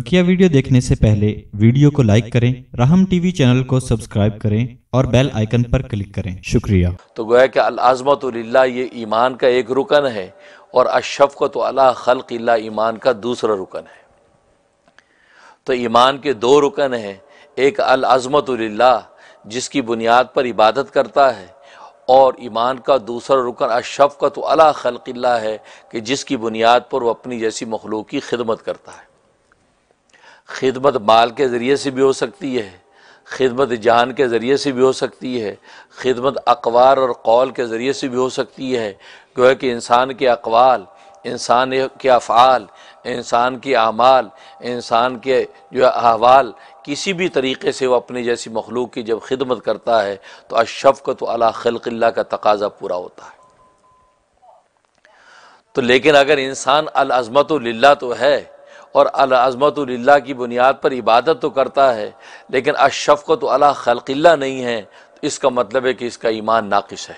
बकिया वीडियो देखने से पहले वीडियो को लाइक करें राहम टीवी चैनल को सब्सक्राइब करें और बेल आइकन पर क्लिक करें शुक्रिया तो गोया कि अलाजमत ये ईमान का एक रुकन है और तो अला खल ईमान का दूसरा रुकन है तो ईमान के दो रुकन हैं एक अलाजमत जिसकी बुनियाद पर इबादत करता है और ईमान का दूसरा रुकन का तो अला खलकिल्ला है कि जिसकी बुनियाद पर वह अपनी जैसी मखलूक की खिदमत करता है खिदमत माल के ज़रिए से भी हो सकती है खिदमत जान के ज़रिए से भी हो सकती है खिदमत अकवार और कौल के ज़रिए से भी हो सकती है गोया कि इंसान के अकवाल इंसान के अफ़ाल इंसान के अमाल इंसान के जो है अहवाल किसी भी तरीके से वह अपनी जैसी मखलूक की जब खिदमत करता है तो तो अला खलकिल्ला का तकाजा पूरा होता है तो लेकिन अगर इंसान अलअज़मत ला तो है और अलाजमतुल्ला की बुनियाद पर इबादत तो करता है लेकिन तो अला खलकिल्ला नहीं है तो इसका मतलब है कि इसका ईमान नाकस है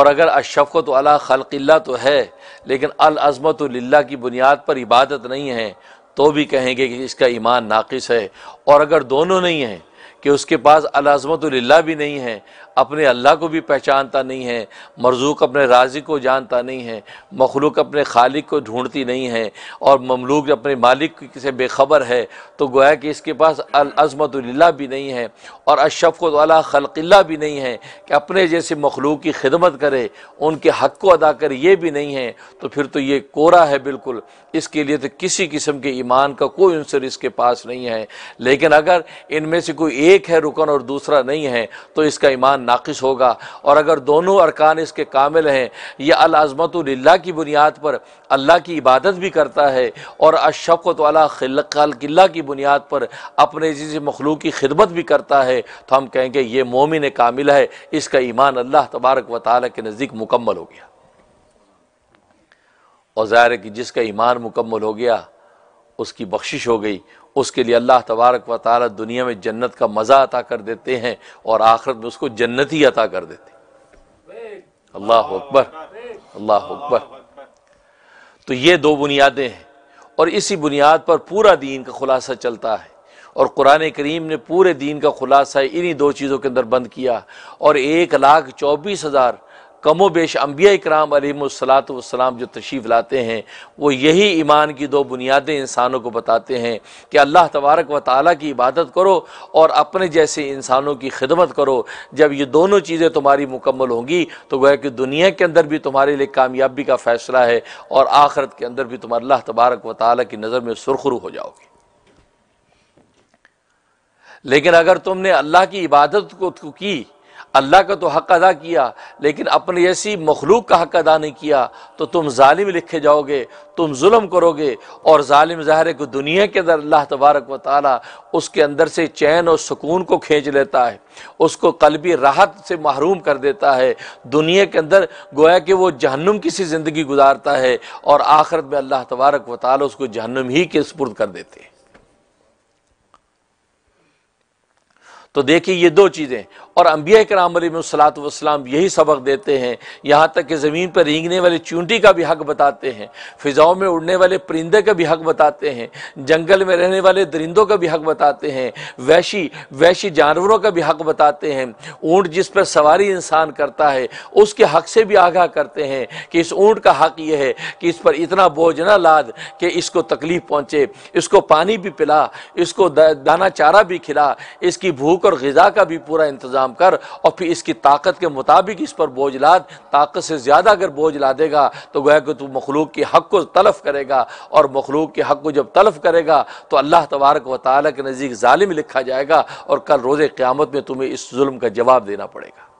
और अगर तो अला खलकिल्ला तो है लेकिन अलाजमतुल्ला की बुनियाद पर इबादत नहीं है तो भी कहेंगे कि इसका ईमान नाकस है और अगर दोनों नहीं हैं कि उसके पास अलाजमतुल्ला भी नहीं है अपने अल्लाह को भी पहचानता नहीं है मरजूक अपने राजी को जानता नहीं है मखलूक अपने खालिक को ढूंढती नहीं है और ममलूक अपने मालिक से बेखबर है तो गोया कि इसके पास अज़मतुल्ला भी नहीं है और अशफ़त वाला खलकिल्ला भी नहीं है कि अपने जैसे मखलूक की खिदमत करे उनके हक को अदा करे ये भी नहीं है तो फिर तो ये कोरा है बिल्कुल इसके लिए तो किसी किस्म के ईमान का कोई अंसर इसके पास नहीं है लेकिन अगर इनमें से कोई एक है रुकन और दूसरा नहीं है तो इसका ईमान नाकस होगा और अगर दोनों अरकान इसके कामिल हैं यह अलाजमत की बुनियाद पर अल्लाह की इबादत भी करता है और अशफ़त वाला किल्ला की बुनियाद पर अपने जिस मखलूक की खिदमत भी करता है तो हम कहेंगे ये मोमिन कामिल है इसका ईमान अल्लाह तबारक व ताली के नज़दीक मुकम्मल हो गया और ज़ाहिर है कि जिसका ईमान मुकम्मल हो गया उसकी बख्शिश हो गई उसके लिए अल्लाह तबारक व ताल दुनिया में जन्नत का मज़ा अता कर देते हैं और आखिरत में उसको जन्नत ही अता कर देते अल्लाह अकबर अल्लाह अकबर तो ये दो बुनियादें हैं और इसी बुनियाद पर पूरा दीन का खुलासा चलता है और कुरान करीम ने पूरे दीन का खुलासा इन्हीं दो चीज़ों के अंदर बंद किया और एक लाख चौबीस हज़ार कमो बेश अम्बिया कराम अलमसलात वसलाम जो तशीफ लाते हैं वो यही ईमान की दो बुनियादें इंसानों को बताते हैं कि अल्लाह तबारक व ताली की इबादत करो और अपने जैसे इंसानों की खिदमत करो जब ये दोनों चीज़ें तुम्हारी मुकम्मल होंगी तो गोया कि दुनिया के अंदर भी तुम्हारे लिए कामयाबी का फ़ैसला है और आखरत के अंदर भी तुम अल्लाह तबारक व ताली की नज़र में सुरखरू हो जाओगे लेकिन अगर तुमने अल्लाह की इबादत को की अल्लाह का तो हक अदा किया लेकिन अपने ऐसी मखलूक का हक अदा नहीं किया तो तुम ालिम लिखे जाओगे तुम जुल्म करोगे और ालिम ज़ाहिर है कि दुनिया के अंदर अल्लाह तबारक व ताली उसके अंदर से चैन और सुकून को खींच लेता है उसको कलबी राहत से महरूम कर देता है दुनिया के अंदर गोया कि वो जहन्नुम की सी ज़िंदगी गुजारता है और आखिरत में अल्लाह तबारक व ताली उसको जहन्नुम ही के स्पुर्द कर देते हैं तो देखिए ये दो चीज़ें और अम्बिया कराम सलातम यही सबक देते हैं यहाँ तक कि ज़मीन पर रेंगने वाले चूंटी का भी हक बताते हैं फ़िज़ाओं में उड़ने वाले परिंदे का भी हक बताते हैं जंगल में रहने वाले दरिंदों का भी हक बताते हैं वैशी वैशी जानवरों का भी हक बताते हैं ऊँट जिस पर सवारी इंसान करता है उसके हक से भी आगाह करते हैं कि इस ऊँट का हक यह है कि इस पर इतना बोझ ना लाद कि इसको तकलीफ़ पहुँचे इसको पानी भी पिला इसको दाना चारा भी खिला इसकी भूख भूख और गज़ा का भी पूरा इंतज़ाम कर और फिर इसकी ताकत के मुताबिक इस पर बोझ लाद ताकत से ज़्यादा अगर बोझ ला देगा तो गोया कि तू मखलूक के हक़ को तलफ करेगा और मखलूक के हक़ को जब तलफ करेगा तो अल्लाह तबारक व ताल के नज़दीक ालिम लिखा जाएगा और कल रोज़ क़्यामत में तुम्हें इस जुल्म का जवाब देना पड़ेगा